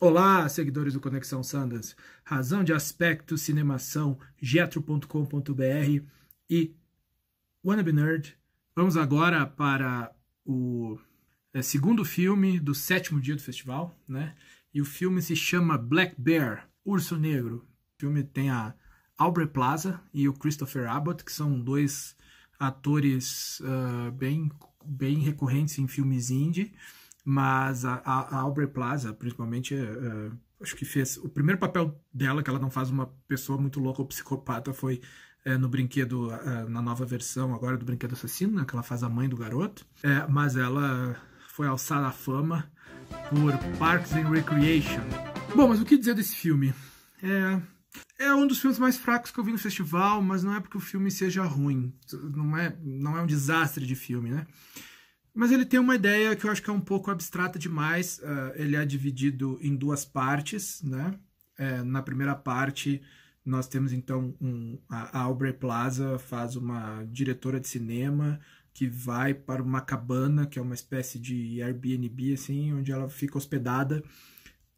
Olá, seguidores do Conexão Sanders. Razão de Aspecto, Cinemação, getro.com.br e Wannabe Nerd. Vamos agora para o é, segundo filme do sétimo dia do festival, né? E o filme se chama Black Bear, Urso Negro. O filme tem a Aubrey Plaza e o Christopher Abbott, que são dois atores uh, bem, bem recorrentes em filmes indie, mas a, a, Aubrey Plaza, principalmente, uh, acho que fez. O primeiro papel dela, que ela não faz uma pessoa muito louca ou psicopata, foi é, no brinquedo, na nova versão agora do Brinquedo Assassino, né, que ela faz a mãe do garoto. É, mas ela foi alçada à fama por Parks and Recreation. Bom, mas o que dizer desse filme? É, é um dos filmes mais fracos que eu vi no festival, mas não é porque o filme seja ruim. Não é, não é um desastre de filme, né? Mas ele tem uma ideia que eu acho que é um pouco abstrata demais. Uh, ele é dividido em duas partes, né? É, na primeira parte, nós temos então um, a Aubrey Plaza faz uma diretora de cinema que vai para uma cabana, que é uma espécie de Airbnb, assim, onde ela fica hospedada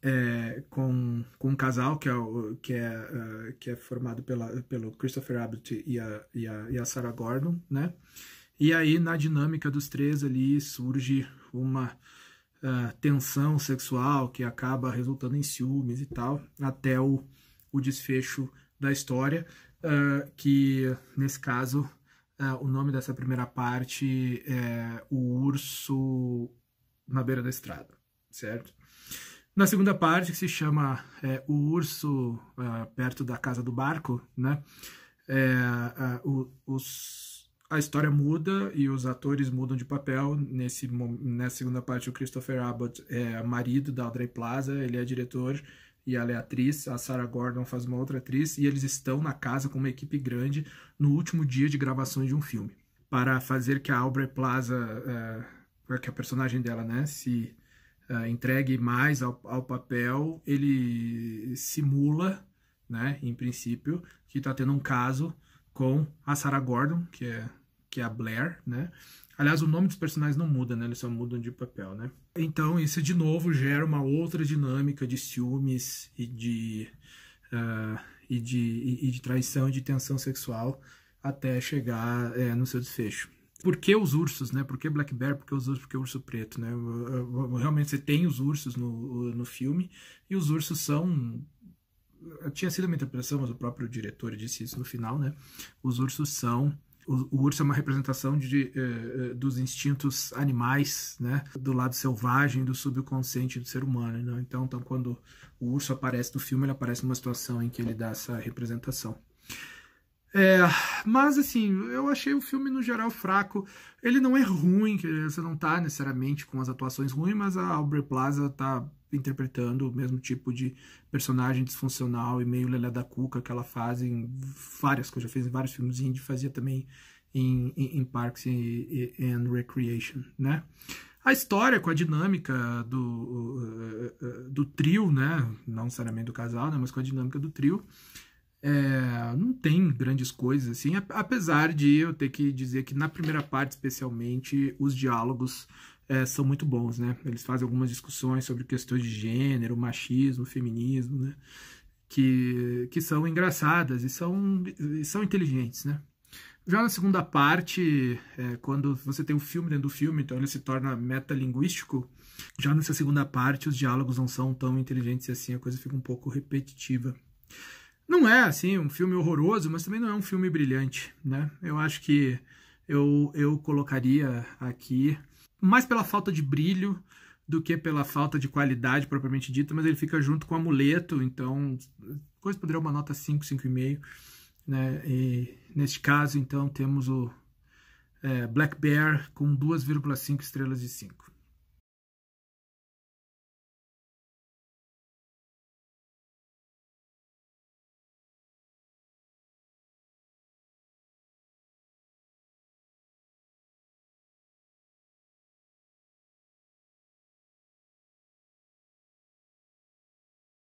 é, com, com um casal que é, que é, uh, que é formado pela, pelo Christopher Abbott e a, e a, e a Sarah Gordon, né? E aí, na dinâmica dos três ali, surge uma uh, tensão sexual que acaba resultando em ciúmes e tal, até o, o desfecho da história, uh, que, nesse caso, o nome dessa primeira parte é O Urso na Beira da Estrada, certo? Na segunda parte, que se chama é, O Urso é, Perto da Casa do Barco, né? É, os, a história muda e os atores mudam de papel. Nesse, nessa segunda parte, o Christopher Abbott é marido da Audrey Plaza, ele é diretor e ela é atriz. A Sarah Gordon faz uma outra atriz e eles estão na casa com uma equipe grande no último dia de gravações de um filme. Para fazer que a Audrey Plaza, uh, que a personagem dela, né, se uh, entregue mais ao, ao, papel, ele simula, né, em princípio, que está tendo um caso com a Sarah Gordon, que é, que é a Blair, né? Aliás, o nome dos personagens não muda, né? Eles só mudam de papel, né? Então, isso de novo gera uma outra dinâmica de ciúmes e de, uh, e de, e, de traição e de tensão sexual até chegar é, no seu desfecho por que os ursos, né? Por que Black Bear? Por que os ursos? Por que o urso preto, né? Realmente você tem os ursos no, no filme e os ursos são tinha sido uma interpretação, mas o próprio diretor disse isso no final, né? Os ursos são o, o urso é uma representação de, eh, eh, dos instintos animais, né? Do lado selvagem, do subconsciente do ser humano. Né? Então, então, quando o urso aparece no filme, ele aparece numa situação em que ele dá essa representação. É, mas assim, eu achei o filme no geral fraco. Ele não é ruim, você não tá necessariamente com as atuações ruins, mas a Aubrey Plaza tá interpretando o mesmo tipo de personagem disfuncional e meio lelé da cuca que ela faz em várias que eu já fiz em vários filmes indie, fazia também em, em, em Parks and Recreation, né? A história com a dinâmica do, do trio, né? Não necessariamente do casal, né? Mas com a dinâmica do trio. É, não tem grandes coisas assim, apesar de eu ter que dizer que na primeira parte, especialmente, os diálogos é, são muito bons, né? Eles fazem algumas discussões sobre questões de gênero, machismo, feminismo, né? Que, que são engraçadas e são, e são inteligentes, né? Já na segunda parte, é, quando você tem um filme dentro do filme, então ele se torna metalinguístico, já nessa segunda parte os diálogos não são tão inteligentes assim, a coisa fica um pouco repetitiva. Não é, assim, um filme horroroso, mas também não é um filme brilhante, né? Eu acho que eu, eu colocaria aqui mais pela falta de brilho do que pela falta de qualidade propriamente dita, mas ele fica junto com o amuleto, então coisa poderia uma nota 5, 5,5, né? E neste caso, então, temos o é, Black Bear com 2,5 estrelas de 5.